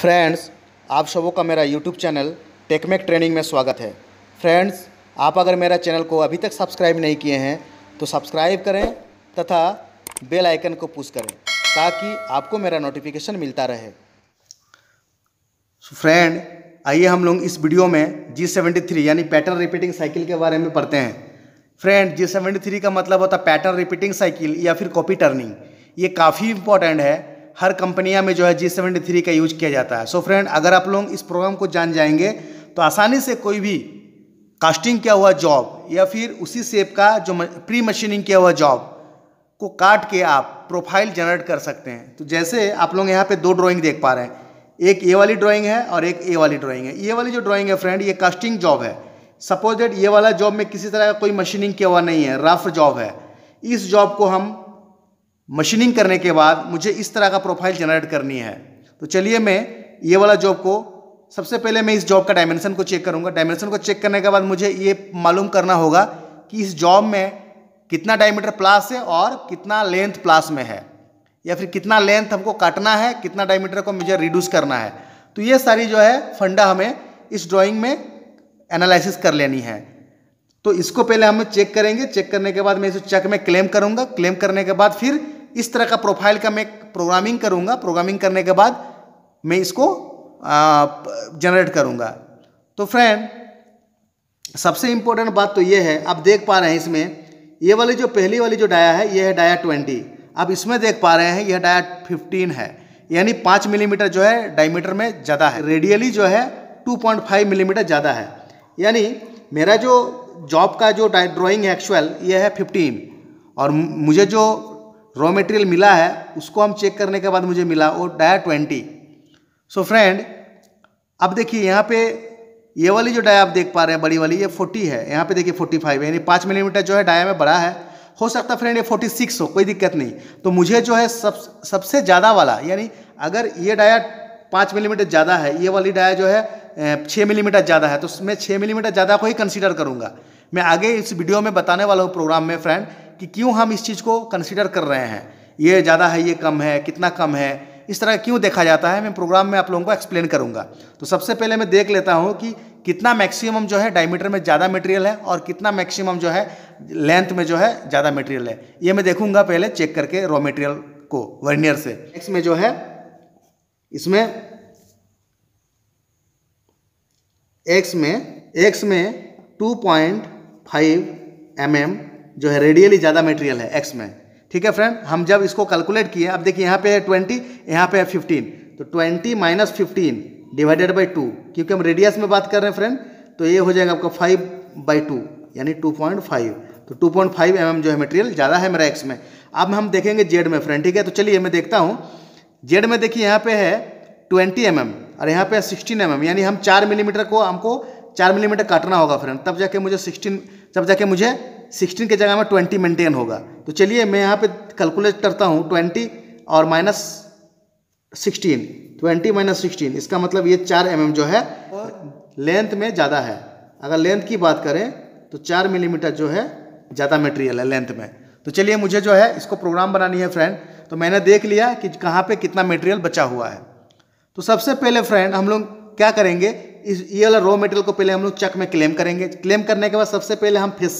friends आप सबों का मेरा यूट्यूब चैनल टेकमेक ट्रेनिंग में स्वागत है फ्रेंड्स आप अगर मेरा चैनल को अभी तक सब्सक्राइब नहीं किए हैं तो सब्सक्राइब करें तथा बेल आइकन को पुश करें ताकि आपको मेरा नोटिफिकेशन मिलता रहे फ्रेंड आइए हम लोग इस वीडियो में जी सेवेंटी थ्री यानी पैटर्न रिपीटिंग साइकिल के बारे में पढ़ते हैं फ्रेंड जी सेवेंटी थ्री का मतलब होता है पैटर्न रिपीटिंग साइकिल या फिर कॉपी टर्निंग ये काफ़ी इंपॉर्टेंट है हर कंपनियां में जो है जी सेवेंटी थ्री का यूज किया जाता है सो so फ्रेंड अगर आप लोग इस प्रोग्राम को जान जाएंगे तो आसानी से कोई भी कास्टिंग किया हुआ जॉब या फिर उसी सेप का जो प्री मशीनिंग किया हुआ जॉब को काट के आप प्रोफाइल जनरेट कर सकते हैं तो जैसे आप लोग यहाँ पे दो ड्राइंग देख पा रहे हैं एक ए वाली ड्राइंग है और एक ए वाली ड्राइंग है ये वाली जो ड्राइंग है फ्रेंड ये कास्टिंग जॉब है सपोज डेट ये वाला जॉब में किसी तरह का कोई मशीनिंग किया हुआ नहीं है रफ जॉब है इस जॉब को हम मशीनिंग करने के बाद मुझे इस तरह का प्रोफाइल जनरेट करनी है तो चलिए मैं ये वाला जॉब को सबसे पहले मैं इस जॉब का डायमेंशन को चेक करूँगा डायमेंशन को चेक करने के बाद मुझे ये मालूम करना होगा कि इस जॉब में कितना डायमीटर प्लास है और कितना लेंथ प्लास में है या फिर कितना लेंथ हमको काटना है कितना डायमीटर को मुझे रिड्यूस करना है तो ये सारी जो है फंडा हमें इस ड्राइंग में एनालिसिस कर लेनी है तो इसको पहले हम चेक करेंगे चेक करने के बाद मैं इसे चेक में क्लेम करूँगा क्लेम करने के बाद फिर इस तरह का प्रोफाइल का मैं प्रोग्रामिंग करूँगा प्रोग्रामिंग करने के बाद मैं इसको जनरेट करूँगा तो फ्रेंड सबसे इम्पोर्टेंट बात तो ये है आप देख पा रहे हैं इसमें ये वाली जो पहली वाली जो डाया है ये है डाया ट्वेंटी आप इसमें देख पा रहे हैं यह डाया फिफ्टीन है यानी पाँच मिलीमीटर जो है डायमीटर में ज़्यादा है रेडियली जो है टू पॉइंट फाइव मिलीमीटर ज़्यादा है यानी मेरा जो जॉब का जो ड्राइंग है एक्चुअल ये है फिफ्टीन और मुझे जो रॉ मटेरियल मिला है उसको हम चेक करने के बाद मुझे मिला वो डाया ट्वेंटी सो फ्रेंड अब देखिए यहाँ पे ये वाली जो डाया आप देख पा रहे हैं बड़ी वाली ये फोर्टी है यहाँ पे देखिए फोर्टी फाइव है यानी पाँच मिलीमीटर जो है डाया में बड़ा है हो सकता है फ्रेंड ये फोर्टी सिक्स हो कोई दिक्कत नहीं तो मुझे जो है सब सबसे ज़्यादा वाला यानी अगर ये डाया पाँच मिलीमीटर ज़्यादा है ये वाली डाया जो है छः मिलीमीटर ज़्यादा है तो मैं छः मिलीमीटर ज़्यादा को ही कंसिडर करूँगा मैं आगे इस वीडियो में बताने वाला हूँ प्रोग्राम में फ्रेंड कि क्यों हम इस चीज़ को कंसिडर कर रहे हैं ये ज़्यादा है ये कम है कितना कम है इस तरह क्यों देखा जाता है मैं प्रोग्राम में आप लोगों को एक्सप्लेन करूंगा तो सबसे पहले मैं देख लेता हूं कि कितना मैक्सिमम जो है डायमीटर में ज़्यादा मटेरियल है और कितना मैक्सिमम जो है लेंथ में जो है ज़्यादा मटेरियल है ये मैं देखूंगा पहले चेक करके रॉ मटेरियल को वर्नियर से नेक्स्ट में जो है इसमें एक्स में एक्स में टू पॉइंट फाइव एम जो है रेडियली ज़्यादा मेटेरियल है एक्स में ठीक है फ्रेंड हम जब इसको कैलकुलेट किए अब देखिए यहाँ पे है ट्वेंटी यहाँ पे है फिफ्टीन तो twenty minus fifteen divided by two क्योंकि हम रेडियस में बात कर रहे हैं फ्रेंड तो ये हो जाएगा आपका फाइव बाई टू यानी टू पॉइंट फाइव तो two point five M M जो है मटेरियल ज़्यादा है मेरा एक्स में अब हम देखेंगे जेड में फ्रेंड ठीक है तो चलिए मैं देखता हूँ जेड में देखिए यहाँ पे है ट्वेंटी एम एम और यहाँ पे है सिक्सटीन एम एम यानी हम चार मिलीमीटर को हमको चार मिलीमीटर काटना होगा फ्रेंड तब जाके मुझे सिक्सटीन तब जाके मुझे सिक्सटीन के जगह में ट्वेंटी मेंटेन होगा तो चलिए मैं यहाँ पे कैलकुलेट करता हूँ ट्वेंटी और minus sixteen twenty minus sixteen इसका मतलब ये चार एम mm जो है लेंथ में ज़्यादा है अगर लेंथ की बात करें तो चार मिलीमीटर जो है ज़्यादा मटेरियल है लेंथ में तो चलिए मुझे जो है इसको प्रोग्राम बनानी है फ्रेंड तो मैंने देख लिया कि कहाँ पर कितना मेटेरियल बचा हुआ है तो सबसे पहले फ्रेंड हम लोग क्या करेंगे इस ये वाला रॉ मटेरियल को पहले हम लोग चक में क्लेम करेंगे क्लेम करने के बाद सबसे पहले हम फिस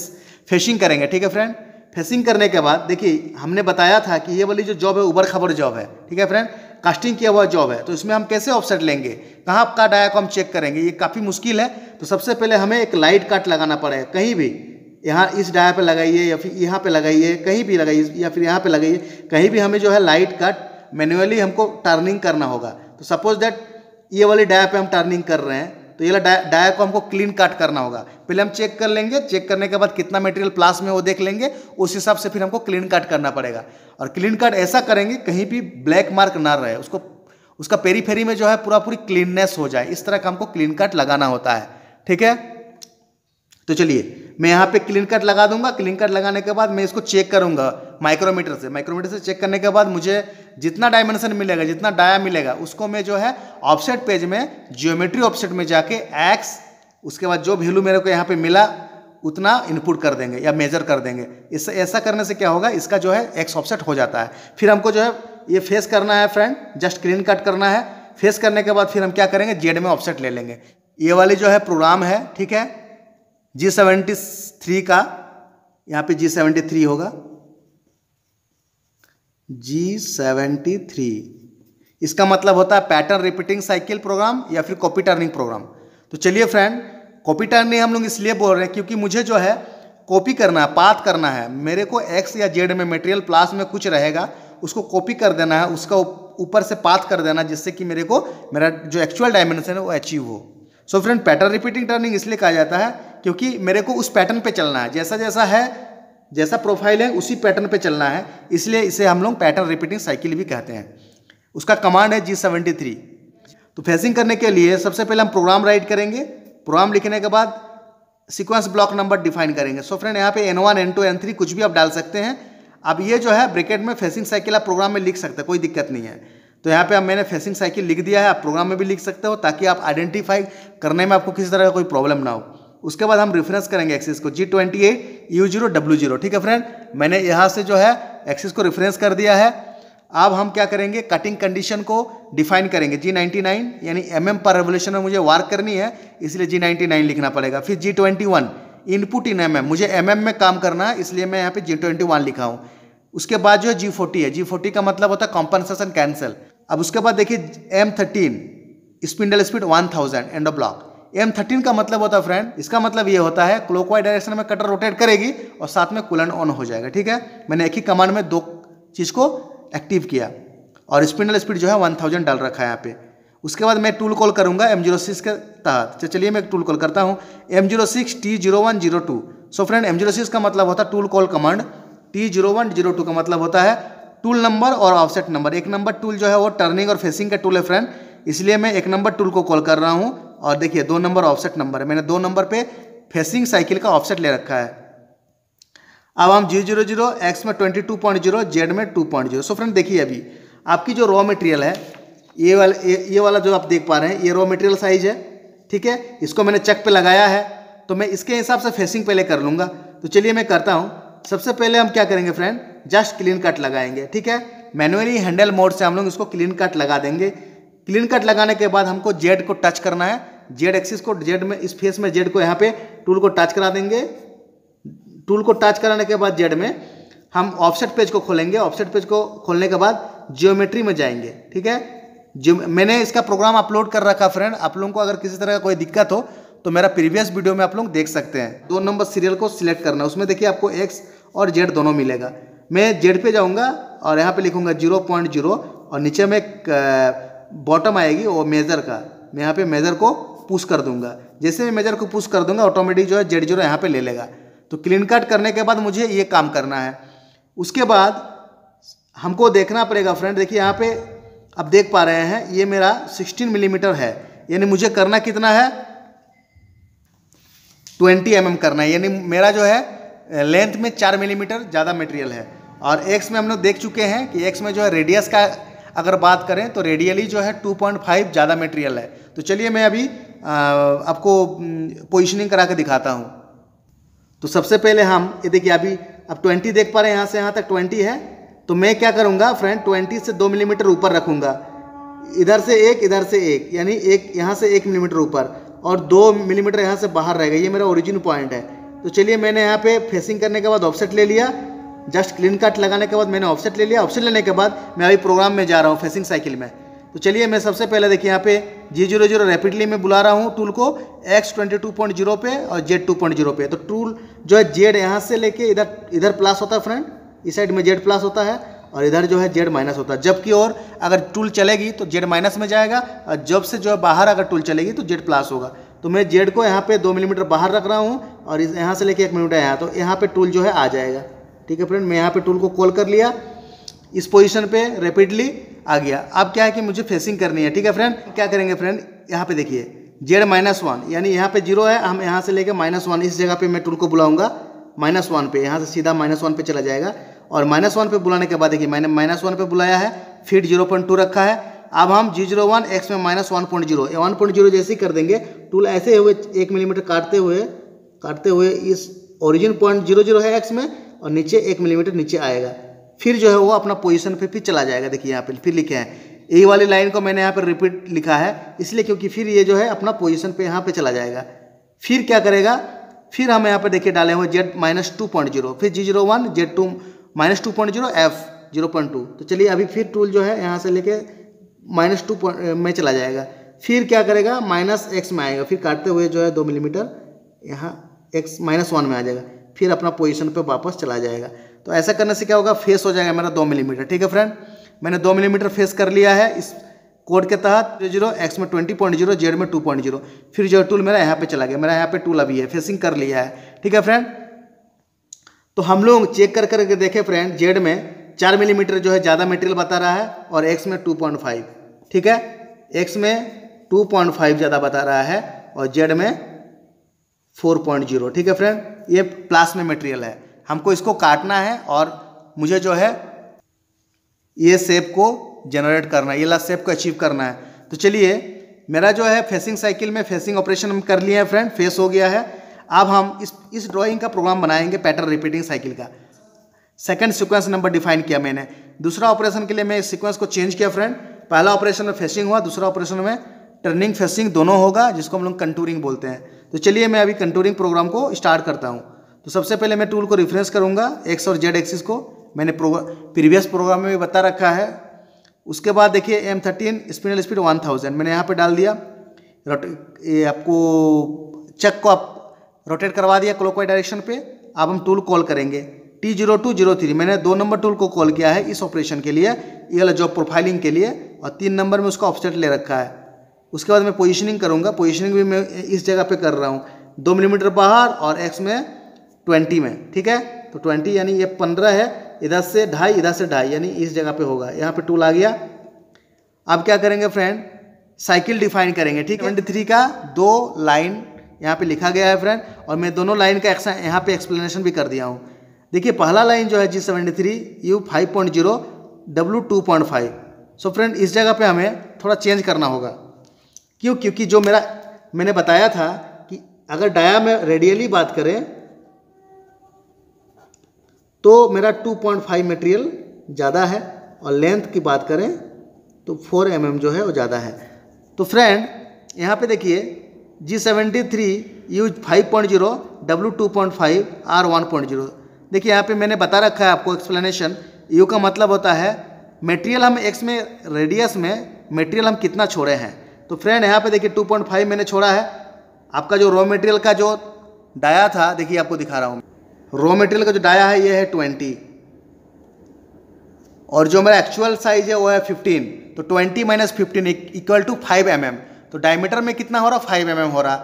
फेसिंग करेंगे ठीक है फ्रेंड फेसिंग करने के बाद देखिए हमने बताया था कि ये वाली जो जॉब है उबर खबर जॉब है ठीक है फ्रेंड कास्टिंग किया हुआ जॉब है तो इसमें हम कैसे ऑफसेट लेंगे कहाँ का डाया को हम चेक करेंगे ये काफ़ी मुश्किल है तो सबसे पहले हमें एक लाइट काट लगाना पड़ेगा कहीं भी यहाँ इस डाया पे लगाइए या फिर यहाँ पे लगाइए कहीं भी लगाइए या फिर यहाँ पे लगाइए कहीं भी हमें जो है लाइट काट मैनुअली हमको टर्निंग करना होगा तो सपोज दैट ये वाली डाया पे हम टर्निंग कर रहे हैं तो ये डाया डाया को हमको क्लीन कट करना होगा पहले हम चेक कर लेंगे चेक करने के बाद कितना मटेरियल प्लास में वो देख लेंगे उस हिसाब से फिर हमको क्लीन कट करना पड़ेगा और क्लीन कट ऐसा करेंगे कहीं भी ब्लैक मार्क ना रहे उसको उसका पेरी फेरी में जो है पूरा पूरी क्लीननेस हो जाए इस तरह का हमको क्लीन कट लगाना होता है ठीक है तो चलिए मैं यहाँ पे क्लीन कट लगा दूंगा क्लीन कट लगाने के बाद मैं इसको चेक करूंगा माइक्रोमीटर से माइक्रोमीटर से चेक करने के बाद मुझे जितना डायमेंशन मिलेगा जितना डाया मिलेगा उसको मैं जो है ऑफसेट पेज में जियोमेट्री ऑफसेट में जाके एक्स उसके बाद जो वैल्यू मेरे को यहाँ पे मिला उतना इनपुट कर देंगे या मेजर कर देंगे इससे ऐसा करने से क्या होगा इसका जो है एक्स ऑफसेट हो जाता है फिर हमको जो है ये फेस करना है फ्रेंड जस्ट क्लीन कट करना है फेस करने के बाद फिर हम क्या करेंगे जेड में ऑफसेट ले लेंगे ये वाली जो है प्रोग्राम है ठीक है जी सेवेंटी थ्री का यहाँ पे जी सेवेंटी थ्री होगा जी सेवेंटी थ्री इसका मतलब होता है पैटर्न रिपीटिंग साइकिल प्रोग्राम या फिर कॉपी टर्निंग प्रोग्राम तो चलिए फ्रेंड कॉपी टर्निंग हम लोग इसलिए बोल रहे हैं क्योंकि मुझे जो है कॉपी करना है पात करना है मेरे को एक्स या जेड में मटेरियल प्लास में कुछ रहेगा उसको कॉपी कर देना है उसका ऊपर से पाथ कर देना जिससे कि मेरे को मेरा जो एक्चुअल डायमेंशन है वो अचीव हो so friend pattern repeating turning इसलिए कहा जाता है क्योंकि मेरे को उस पैटर्न पे चलना है जैसा जैसा है जैसा प्रोफाइल है उसी पैटर्न पे चलना है इसलिए इसे हम लोग पैटर्न रिपीटिंग साइकिल भी कहते हैं उसका कमांड है जी सेवेंटी थ्री तो फेसिंग करने के लिए सबसे पहले हम प्रोग्राम राइट करेंगे प्रोग्राम लिखने के बाद सिक्वेंस ब्लॉक नंबर डिफाइन करेंगे सो फ्रेंड यहाँ पे N one N two N three कुछ भी आप डाल सकते हैं अब ये जो है ब्रिकेट में फेसिंग साइकिल आप प्रोग्राम में लिख सकते हैं कोई दिक्कत नहीं है तो यहाँ पे अब मैंने फेसिंग साइकिल लिख दिया है आप प्रोग्राम में भी लिख सकते हो ताकि आप आइडेंटिफाई करने में आपको किसी तरह का कोई प्रॉब्लम ना हो उसके बाद हम रेफरेंस करेंगे एक्सिस को G twenty eight U zero W zero ठीक है फ्रेंड मैंने यहाँ से जो है एक्सिस को रेफरेंस कर दिया है अब हम क्या करेंगे कटिंग कंडीशन को डिफाइन करेंगे जी नाइन्टी नाइन यानी एम एम पर रेवोल्यूशन में मुझे वार्क करनी है इसलिए जी नाइन्टी नाइन लिखना पड़ेगा फिर G twenty one input in M M मुझे एम एम में काम करना है इसलिए मैं यहाँ पे जी ट्वेंटी वन लिखा हूँ उसके बाद जो है जी फोर्टी है जी फोर्टी का मतलब होता है कॉम्पनसेशन कैंसिल अब उसके बाद देखिए M thirteen spindle speed one thousand end of block M thirteen का मतलब होता है फ्रेंड इसका मतलब ये होता है क्लोकवाइज डायरेक्शन में कटर रोटेट करेगी और साथ में कूलन ऑन हो जाएगा ठीक है मैंने एक ही कमांड में दो चीज़ को एक्टिव किया और स्पिंडल स्पीड जो है वन थाउजेंड डाल रखा है यहाँ पे उसके बाद मैं टूल कॉल करूँगा एम जीरो सिक्स के तहत तो चलिए मैं टूल कॉल करता हूँ M zero six T zero one zero two so friend M zero six का मतलब होता है tool call command T zero one zero two का मतलब होता है टूल नंबर और ऑफसेट नंबर एक नंबर टूल जो है वो टर्निंग और फेसिंग का टूल है फ्रेंड इसलिए मैं एक नंबर टूल को कॉल कर रहा हूँ और देखिए दो नंबर ऑफसेट नंबर है मैंने दो नंबर पे फेसिंग साइकिल का ऑफसेट ले रखा है अब हम जीरो जीरो जीरो एक्स में twenty two point zero Z में two point zero so friend देखिए अभी आपकी जो रॉ मटेरियल है ये वाला ये, ये वाला जो आप देख पा रहे हैं ये रॉ मटेरियल साइज है ठीक है इसको मैंने चेक पे लगाया है तो मैं इसके हिसाब से फेसिंग पहले कर लूँगा तो चलिए मैं करता हूँ सबसे पहले हम क्या करेंगे फ्रेंड जस्ट क्लीन कट लगाएंगे ठीक है मैनुअली हैंडल मोड से हम लोग इसको क्लीन कट लगा देंगे क्लीन कट लगाने के बाद हमको जेड को टच करना है जेड एक्सिस को जेड में इस फेस में जेड को यहाँ पे टूल को टच करा देंगे टूल को टच कराने के बाद जेड में हम ऑफसेट पेज को खोलेंगे ऑफसेट पेज को खोलने के बाद जियोमेट्री में जाएंगे ठीक है जो मैंने इसका प्रोग्राम अपलोड कर रखा फ्रेंड आप लोगों को अगर किसी तरह का कोई दिक्कत हो तो मेरा प्रीवियस वीडियो में आप लोग देख सकते हैं दो नंबर सीरियल को सिलेक्ट करना है उसमें देखिए आपको एक्स और जेड दोनों मिलेगा मैं जेड पे जाऊंगा और यहाँ पे लिखूंगा जीरो पॉइंट जीरो और नीचे में बॉटम आएगी वो मेजर का मैं यहाँ पे मेजर को पुश कर दूंगा जैसे मैं मेजर को पुश कर दूंगा ऑटोमेटिक जो है जेड जीरो यहाँ पर ले लेगा तो क्लीन कट करने के बाद मुझे ये काम करना है उसके बाद हमको देखना पड़ेगा फ्रेंड देखिए यहाँ पे आप देख पा रहे हैं ये मेरा 16 मिलीमीटर है यानी मुझे करना कितना है 20 एम mm करना है यानी मेरा जो है लेंथ में चार मिलीमीटर ज़्यादा मटेरियल है और एक्स में हम लोग देख चुके हैं कि एक्स में जो है रेडियस का अगर बात करें तो रेडियली जो है 2.5 ज़्यादा मेटेरियल है तो चलिए मैं अभी आ, आपको पोजिशनिंग करा के दिखाता हूँ तो सबसे पहले हम ये देखिए अभी अब 20 देख पा रहे हैं यहाँ से यहाँ तक 20 है तो मैं क्या करूँगा फ्रेंड 20 से 2 मिलीमीटर ऊपर रखूँगा इधर से एक इधर से एक यानी एक यहाँ से एक मिलीमीटर ऊपर और दो मिलीमीटर यहाँ से बाहर रहेगा ये मेरा ओरिजिन पॉइंट है तो चलिए मैंने यहाँ पे फेसिंग करने के बाद ऑफसेट ले लिया जस्ट क्लीन कट लगाने के बाद मैंने ऑफसेट ले लिया ऑफसेट लेने के बाद मैं अभी प्रोग्राम में जा रहा हूँ फेसिंग साइकिल में तो चलिए मैं सबसे पहले देखिए यहाँ पे जी जीरो जीरो रैपिडली मैं बुला रहा हूँ टूल को X twenty two point zero पे और जेड टू पॉइंट जीरो पे तो टूल जो है जेड यहाँ से लेके इधर इधर प्लस होता है फ्रेंड इस साइड में जेड प्लस होता है और इधर जो है जेड माइनस होता है जबकि और अगर टूल चलेगी तो जेड माइनस में जाएगा और जब से जो है बाहर अगर टूल चलेगी तो जेड प्लस होगा तो मैं जेड को यहाँ पे दो मिलीमीटर बाहर रख रहा हूँ और यहाँ से लेके एक मिलीमीटर यहाँ तो यहाँ पे टूल जो है आ जाएगा ठीक है फ्रेंड मैं यहाँ पे टूल को कॉल कर लिया इस पोजीशन पे रैपिडली आ गया अब क्या है कि मुझे फेसिंग करनी है ठीक है फ्रेंड क्या करेंगे फ्रेंड यहाँ पे देखिए जेड माइनस वन यानी यहाँ पे जीरो है हम यहाँ से लेके माइनस वन इस जगह पे मैं टूल को बुलाऊंगा माइनस वन पे यहाँ से सीधा माइनस वन पे चला जाएगा और माइनस वन पे बुलाने के बाद देखिए मैंने माइनस वन पे बुलाया है फिर जीरो पॉइंट टू रखा है अब हम जी जीरो वन एक्स में minus one point zero one point zero जैसे ही कर देंगे टूल ऐसे हुए एक मिलीमीटर काटते हुए काटते हुए इस ओरिजिन पॉइंट जीरो जीरो है एक्स में और नीचे एक मिलीमीटर नीचे आएगा फिर जो है वो अपना पोजिशन पर फिर चला जाएगा देखिए यहाँ पर फिर लिखे हैं ए वाली लाइन को मैंने यहाँ पर रिपीट लिखा है इसलिए क्योंकि फिर ये जो है अपना पोजिशन पर यहाँ पर चला जाएगा फिर क्या करेगा फिर हम यहाँ पर देखिए डाले हुए Z minus two point zero फिर G zero one Z two minus two point zero F zero point two तो चलिए अभी फिर टूल जो है यहाँ से लेके माइनस टू पॉइंट में चला जाएगा फिर क्या करेगा माइनस एक्स में आएगा फिर काटते हुए जो है दो मिलीमीटर यहाँ एक्स माइनस वन में आ जाएगा फिर अपना पोजिशन पर वापस चला जाएगा तो ऐसा करने से क्या होगा फेस हो जाएगा मेरा दो मिलीमीटर ठीक है फ्रेंड मैंने दो मिलीमीटर फेस कर लिया है इस कोड के तहत जीरो जीरो एक्स में ट्वेंटी पॉइंट जीरो जेड में टू पॉइंट जीरो फिर जो टूल मेरा यहाँ पे चला गया मेरा यहाँ पे टूल अभी है फेसिंग कर लिया है ठीक है फ्रेंड तो हम लोग चेक कर करके देखें फ्रेंड जेड में चार मिलीमीटर जो है ज़्यादा मटेरियल बता रहा है और एक्स में टू पॉइंट फाइव ठीक है एक्स में टू पॉइंट फाइव ज़्यादा बता रहा है और जेड में फोर पॉइंट जीरो ठीक है फ्रेंड ये प्लास में मटेरियल है हमको इसको काटना है और मुझे जो है ये सेप को जनरेट करना है ये लास्ट सेप को अचीव करना है तो चलिए मेरा जो है फेसिंग साइकिल में फेसिंग ऑपरेशन हम कर लिए हैं फ्रेंड फेस हो गया है अब हम इस इस ड्राइंग का प्रोग्राम बनाएंगे पैटर्न रिपीटिंग साइकिल का सेकंड सीक्वेंस नंबर डिफाइन किया मैंने दूसरा ऑपरेशन के लिए मैं इस सीक्वेंस को चेंज किया फ्रेंड पहला ऑपरेशन में फेसिंग हुआ दूसरा ऑपरेशन में टर्निंग फेसिंग दोनों होगा जिसको हम लोग कंटूरिंग बोलते हैं तो चलिए मैं अभी कंटूरिंग प्रोग्राम को स्टार्ट करता हूँ तो सबसे पहले मैं टूल को रिफ्रेंस करूँगा एक्स और जेड एक्सिस को मैंने प्रीवियस प्रोग्राम में भी बता रखा है उसके बाद देखिए M thirteen spindle speed one thousand मैंने यहाँ पे डाल दिया ये आपको चक को आप रोटेट करवा दिया क्लॉकवाइज डायरेक्शन पे अब हम टूल कॉल करेंगे T zero two zero three मैंने दो नंबर टूल को कॉल किया है इस ऑपरेशन के लिए ये वाला जॉब प्रोफाइलिंग के लिए और तीन नंबर में उसका ऑफसेट ले रखा है उसके बाद मैं पोजिशनिंग करूँगा पोजिशनिंग भी मैं इस जगह पर कर रहा हूँ दो मिलीमीटर बाहर और एक्स में ट्वेंटी में ठीक है तो ट्वेंटी यानी ये पंद्रह है इधर से ढाई इधर से ढाई यानी इस जगह पे होगा यहाँ पे टूल आ गया अब क्या करेंगे फ्रेंड साइकिल डिफाइन करेंगे ठीक है थ्री का दो लाइन यहाँ पे लिखा गया है फ्रेंड और मैं दोनों लाइन का एक्सा यहाँ पे एक्सप्लेनेशन भी कर दिया हूँ देखिए पहला लाइन जो है G seventy three U five point zero W two point five so friend इस जगह पर हमें थोड़ा चेंज करना होगा क्यों क्योंकि जो मेरा मैंने बताया था कि अगर डाया में रेडियली बात करें तो मेरा 2.5 मटेरियल ज़्यादा है और लेंथ की बात करें तो 4 एम mm जो है वो ज़्यादा है तो फ्रेंड यहाँ पे देखिए G seventy three U five point zero W two point five R one point zero देखिए यहाँ पे मैंने बता रखा है आपको एक्सप्लेनेशन यू का मतलब होता है मटेरियल हम एक्स में रेडियस में मटेरियल हम कितना छोड़े हैं तो फ्रेंड यहाँ पे देखिए 2.5 मैंने छोड़ा है आपका जो रॉ मटेरियल का जो डाया था देखिए आपको दिखा रहा हूँ रॉ मटेरियल का जो डाया है ये है ट्वेंटी और जो मेरा एक्चुअल साइज है वो है फिफ्टीन तो twenty minus fifteen equal to five M M तो डायमीटर में कितना हो रहा फाइव एम एम हो रहा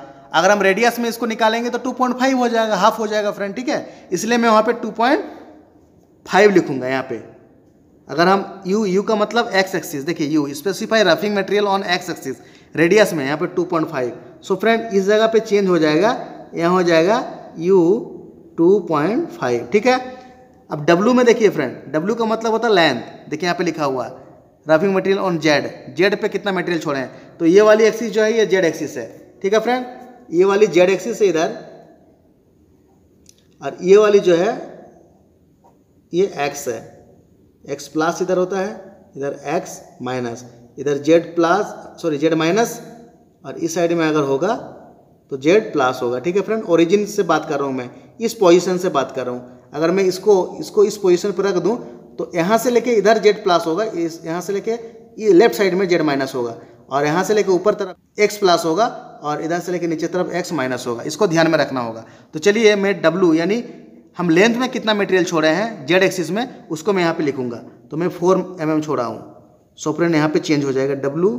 अगर हम रेडियस में इसको निकालेंगे तो टू पॉइंट फाइव हो जाएगा हाफ हो जाएगा फ्रेंड ठीक है इसलिए मैं वहाँ पर टू पॉइंट फाइव लिखूंगा यहाँ पे अगर हम यू यू का मतलब एक्स एक्सिस देखिए U specify roughing material on X axis radius में यहाँ पे 2.5 सो फ्रेंड इस जगह पे चेंज हो जाएगा यहाँ हो जाएगा u 2.5 ठीक है अब w में देखिए फ्रेंड w का मतलब होता है लेंथ देखिए यहाँ पे लिखा हुआ roughing material on Z Z पे कितना मटेरियल छोड़े हैं तो ये वाली एक्सिस जो है ये जेड एक्सिस है ठीक है फ्रेंड ये वाली जेड एक्सिस है इधर और ये वाली जो है ये एक्स है एक्स प्लस इधर होता है इधर एक्स माइनस इधर Z plus sorry Z minus और इस साइड में अगर होगा तो जेड प्लस होगा ठीक है फ्रेंड ओरिजिन से बात कर रहा हूँ मैं इस पोजिशन से बात कर रहा हूँ अगर मैं इसको इसको इस पोजीशन पर रख दूँ तो यहाँ से लेके इधर जेड प्लस होगा इस यहाँ से लेके ये लेफ्ट साइड में जेड माइनस होगा और यहाँ से लेके ऊपर तरफ एक्स प्लस होगा और इधर से लेके नीचे तरफ एक्स माइनस होगा इसको ध्यान में रखना होगा तो चलिए मैं डब्लू यानी हम लेंथ में कितना मटेरियल छोड़े हैं जेड एक्सिस में उसको मैं यहाँ पे लिखूंगा तो मैं फोर एम एम छोड़ा हूँ सोप्रेन यहाँ पे चेंज हो जाएगा डब्लू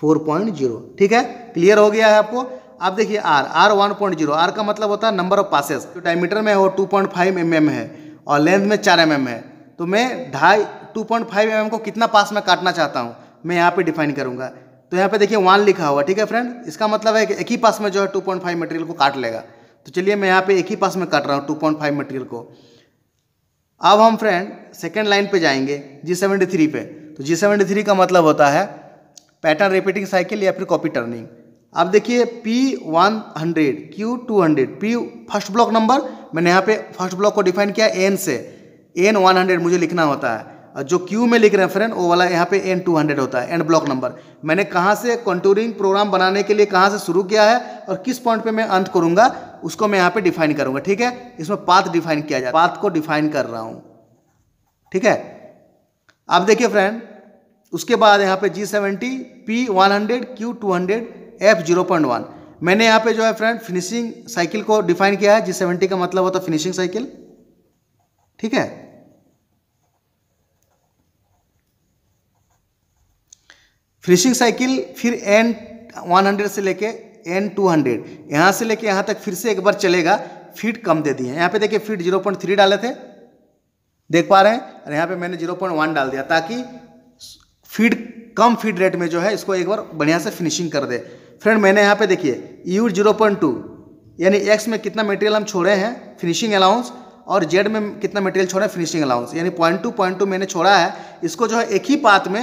फोर पॉइंट जीरो ठीक है क्लियर हो गया है आपको आप देखिए R R one point zero R का मतलब होता है नंबर ऑफ पासेस जो डायमीटर में है वो two point five M M है और लेंथ में चार एम एम है तो मैं ढाई two point five M M को कितना पास में काटना चाहता हूँ मैं यहाँ पे डिफाइन करूँगा तो यहाँ पे देखिए वन लिखा हुआ ठीक है फ्रेंड इसका मतलब है कि एक ही पास में जो है टू पॉइंट फाइव मटेरियल को काट लेगा तो चलिए मैं यहाँ पे एक ही पास में काट रहा हूँ टू पॉइंट फाइव मटेरियल को अब हम फ्रेंड सेकेंड लाइन पर जाएंगे जी सेवेंटी थ्री पे तो जी सेवेंटी थ्री का मतलब होता है पैटर्न रिपीटिंग साइकिल या फिर कॉपी टर्निंग आप देखिए P one hundred Q two hundred P first block number मैंने यहाँ पे फर्स्ट ब्लॉक को डिफाइन किया एन से एन वन हंड्रेड मुझे लिखना होता है और जो क्यू में लिख रहे हैं फ्रेंड वो वाला यहाँ पे एन टू हंड्रेड होता है एंड ब्लॉक नंबर मैंने कहाँ से कंटूरिंग प्रोग्राम बनाने के लिए कहाँ से शुरू किया है और किस पॉइंट पे मैं अंत करूँगा उसको मैं यहाँ पे डिफाइन करूँगा ठीक है इसमें पाथ डिफाइन किया जाए पाथ को डिफाइन कर रहा हूँ ठीक है अब देखिए फ्रेंड उसके बाद यहाँ पे G seventy P one hundred Q two hundred F zero point one मैंने यहाँ पे जो है फ्रेंड फिनिशिंग साइकिल को डिफाइन किया है जी सेवेंटी का मतलब होता है फिनिशिंग साइकिल ठीक है फिनिशिंग साइकिल फिर एन वन हंड्रेड से लेके एन टू हंड्रेड यहाँ से लेके यहाँ तक फिर से एक बार चलेगा फीट कम दे दिए यहाँ पे देखिए फीट जीरो पॉइंट थ्री डाले थे देख पा रहे हैं और यहाँ पे मैंने जीरो पॉइंट वन डाल दिया ताकि फीड कम फीड रेट में जो है इसको एक बार बढ़िया से फिनिशिंग कर दे फ्रेंड मैंने यहाँ पे देखिए यू जीरो पॉइंट टू यानी एक्स में कितना मटेरियल हम छोड़े हैं फिनिशिंग अलाउंस और जेड में कितना मटेरियल छोड़ा है फिनिशिंग अलाउंस यानी पॉइंट टू पॉइंट टू मैंने छोड़ा है इसको जो है एक ही पात में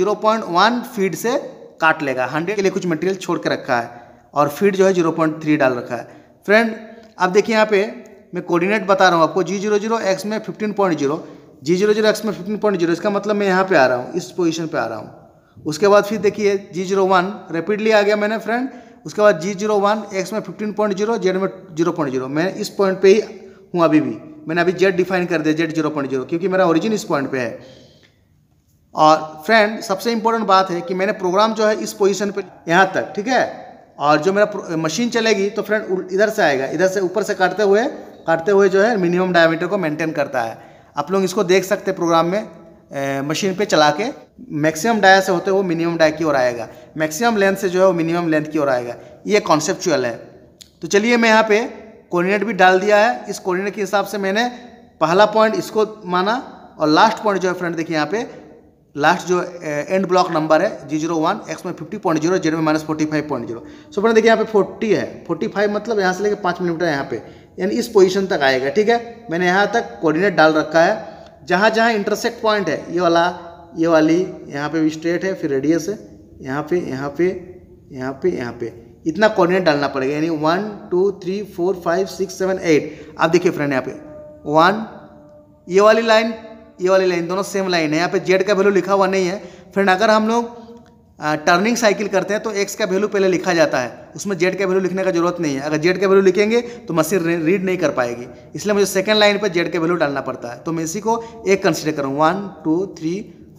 जीरो पॉइंट वन फीड से काट लेगा हंड्रेड के लिए कुछ मटेरियल छोड़ के रखा है और फीड जो है जीरो पॉइंट थ्री डाल रखा है फ्रेंड अब देखिए यहाँ पे मैं कोऑर्डिनेट बता रहा हूँ आपको जी जीरो जीरो एक्स में fifteen point zero G zero zero X में फिफ्टीन पॉइंट जीरो इसका मतलब मैं यहाँ पे आ रहा हूँ इस पोजीशन पे आ रहा हूँ उसके बाद फिर देखिए जी जीरो वन रेपिडली आ गया मैंने फ्रेंड उसके बाद जी जीरो वन एक्स में फिफ्टीन पॉइंट जीरो जेड में जीरो पॉइंट जीरो मैं इस पॉइंट पर ही हूँ अभी भी मैंने अभी जेड डिफाइन कर दिया जेड जीरो पॉइंट जीरो क्योंकि मेरा ओरिजिन इस पॉइंट पर है और फ्रेंड सबसे इंपॉर्टेंट बात है कि मैंने प्रोग्राम जो है इस पोजीशन पर यहाँ तक ठीक है और जो मेरा मशीन चलेगी तो फ्रेंड इधर से आएगा इधर से ऊपर से काटते हुए काटते हुए जो है मिनिमम डायमीटर को मेंटेन करता है आप लोग इसको देख सकते प्रोग्राम में ए, मशीन पे चला के मैक्सिमम डाया से होते हुए मिनिमम डाया की ओर आएगा मैक्सिमम लेंथ से जो है वो मिनिमम लेंथ की ओर आएगा ये कॉन्सेप्चुअल है तो चलिए मैं यहाँ पे कोऑर्डिनेट भी डाल दिया है इस कोऑर्डिनेट के हिसाब से मैंने पहला पॉइंट इसको माना और लास्ट पॉइंट जो है फ्रेंड देखिए यहाँ पे लास्ट जो एंड ब्लॉक नंबर है जी जीरो वन एक्स में फिफ्टी पॉइंट जीरो जेड में minus forty five point zero so friend देखिए यहाँ पे फोर्टी है फोर्टी फाइव मतलब यहाँ से लेकर पाँच मिलीमीटर यहाँ पे यानी इस पोजीशन तक आएगा ठीक है मैंने यहाँ तक कोऑर्डिनेट डाल रखा है जहाँ जहाँ इंटरसेक्ट पॉइंट है ये वाला ये वाली यहाँ पे भी स्ट्रेट है फिर रेडियस है यहाँ पे यहाँ पे यहाँ पे यहाँ पे इतना कोऑर्डिनेट डालना पड़ेगा यानी one two three four five six seven eight आप देखिए फ्रेंड यहाँ पे वन ये वाली लाइन ये वाली लाइन दोनों सेम लाइन है यहाँ पे जेड का वैल्यू लिखा हुआ नहीं है फ्रेंड अगर हम लोग टर्निंग साइकिल करते हैं तो एक्स का वैल्यू पहले लिखा जाता है उसमें जेड का वैल्यू लिखने का जरूरत नहीं है अगर जेड का वैल्यू लिखेंगे तो मशीन रीड नहीं कर पाएगी इसलिए मुझे सेकंड लाइन पर जेड का वैल्यू डालना पड़ता है तो मैं इसी को एक कंसिडर करूँ one two three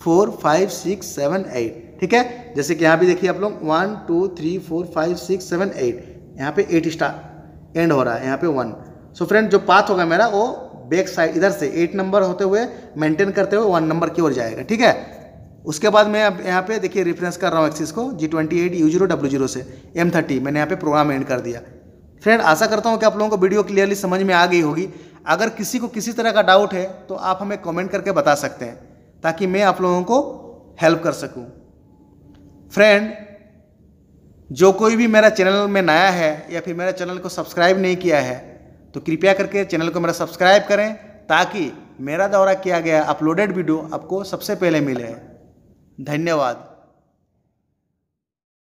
four five six seven eight ठीक है जैसे कि यहाँ भी देखिए आप लोग one two three four five six seven eight यहाँ पे एट स्टार एंड हो रहा है यहाँ पे वन सो फ्रेंड जो पाथ होगा मेरा वो बैक साइड इधर से एट नंबर होते हुए मेंटेन करते हुए वन नंबर की ओर जाएगा ठीक है उसके बाद मैं अब यहाँ पे देखिए रेफरेंस कर रहा हूँ एक्सिस को G twenty eight U zero W zero से एम थर्टी मैंने यहाँ पे प्रोग्राम एंड कर दिया फ्रेंड आशा करता हूँ कि आप लोगों को वीडियो क्लियरली समझ में आ गई होगी अगर किसी को किसी तरह का डाउट है तो आप हमें कमेंट करके बता सकते हैं ताकि मैं आप लोगों को हेल्प कर सकूँ फ्रेंड जो कोई भी मेरा चैनल में नया है या फिर मेरे चैनल को सब्सक्राइब नहीं किया है तो कृपया करके चैनल को मेरा सब्सक्राइब करें ताकि मेरा द्वारा किया गया अपलोडेड वीडियो आपको सबसे पहले मिले धन्यवाद